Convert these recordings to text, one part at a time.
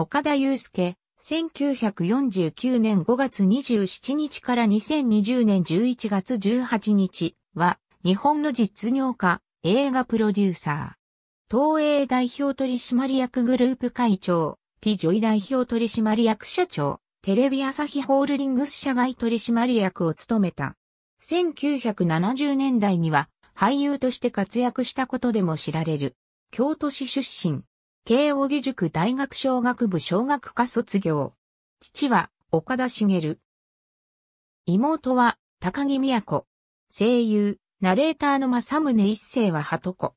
岡田祐介、1949年5月27日から2020年11月18日は、日本の実業家、映画プロデューサー。東映代表取締役グループ会長、ティジョイ代表取締役社長、テレビ朝日ホールディングス社外取締役を務めた。1970年代には俳優として活躍したことでも知られる。京都市出身、慶應義塾大学小学部小学科卒業。父は、岡田茂。妹は、高木宮子。声優、ナレーターの正宗一世は鳩子。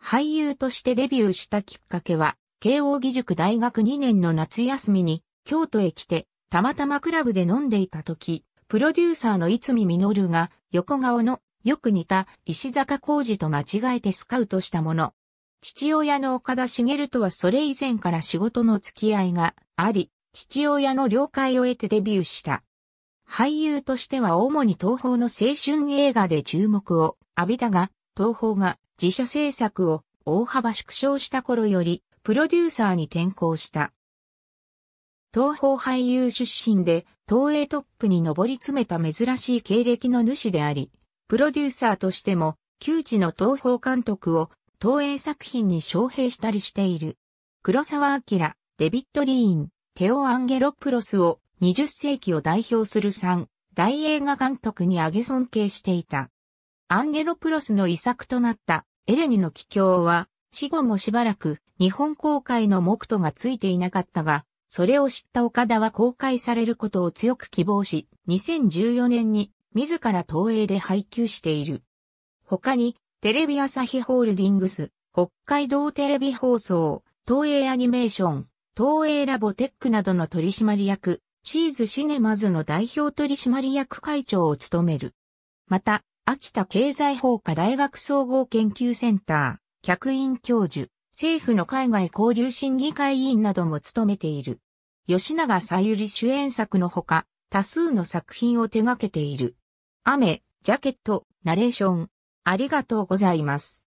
俳優としてデビューしたきっかけは、慶應義塾大学2年の夏休みに、京都へ来て、たまたまクラブで飲んでいた時、プロデューサーの逸見実が、横顔のよく似た石坂浩二と間違えてスカウトしたもの。父親の岡田茂とはそれ以前から仕事の付き合いがあり、父親の了解を得てデビューした。俳優としては主に東宝の青春映画で注目を浴びたが、東宝が自社制作を大幅縮小した頃より、プロデューサーに転向した。東宝俳優出身で、東映トップに上り詰めた珍しい経歴の主であり、プロデューサーとしても、旧知の東宝監督を東映作品に招聘したりしている。黒沢明、デビッド・リーン、テオ・アンゲロプロスを20世紀を代表する3大映画監督に挙げ尊敬していた。アンゲロプロスの遺作となったエレニの帰郷は死後もしばらく日本公開の目途がついていなかったが、それを知った岡田は公開されることを強く希望し、2014年に自ら東映で配給している。他にテレビ朝日ホールディングス、北海道テレビ放送、東映アニメーション、東映ラボテックなどの取締役、シーズシネマズの代表取締役会長を務める。また、秋田経済法科大学総合研究センター、客員教授、政府の海外交流審議会委員なども務めている。吉永さゆり主演作のほか、多数の作品を手掛けている。雨、ジャケット、ナレーション、ありがとうございます。